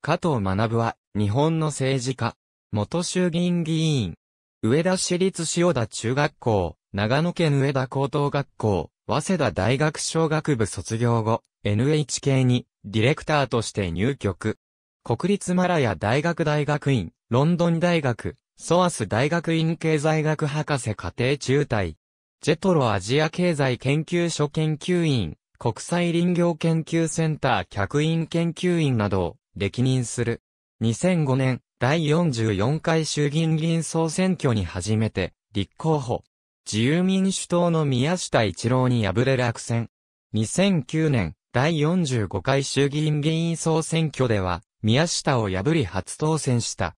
加藤学は、日本の政治家、元衆議院議員、上田市立塩田中学校、長野県上田高等学校、早稲田大学小学部卒業後、NHK に、ディレクターとして入局。国立マラヤ大学大学院、ロンドン大学、ソアス大学院経済学博士課程中退。ジェトロアジア経済研究所研究員、国際林業研究センター客員研究員などを歴任する。2005年、第44回衆議院議員総選挙に初めて、立候補。自由民主党の宮下一郎に敗れ落選。2009年、第45回衆議院議員総選挙では、宮下を破り初当選した。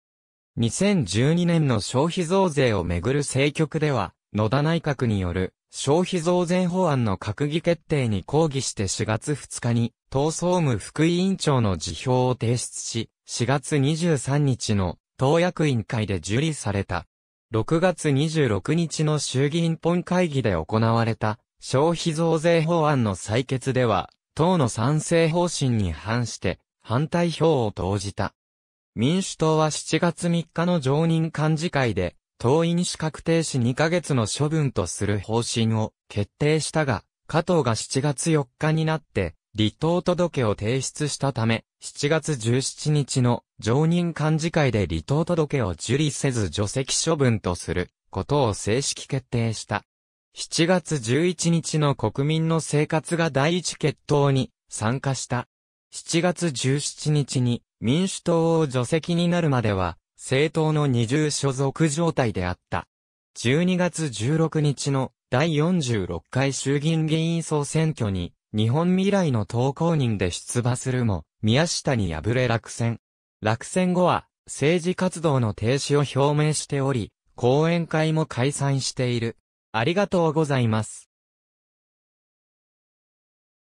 2012年の消費増税をめぐる政局では、野田内閣による消費増税法案の閣議決定に抗議して4月2日に、党総務副委員長の辞表を提出し、4月23日の党役員会で受理された。6月26日の衆議院本会議で行われた消費増税法案の採決では、党の賛成方針に反して反対票を投じた。民主党は7月3日の常任幹事会で党員資格停止2ヶ月の処分とする方針を決定したが、加藤が7月4日になって、離党届を提出したため、7月17日の常任幹事会で離党届を受理せず除籍処分とすることを正式決定した。7月11日の国民の生活が第一決闘に参加した。7月17日に民主党を除籍になるまでは政党の二重所属状態であった。12月16日の第46回衆議院議員総選挙に、日本未来の投稿人で出馬するも、宮下に敗れ落選。落選後は、政治活動の停止を表明しており、講演会も開催している。ありがとうございます。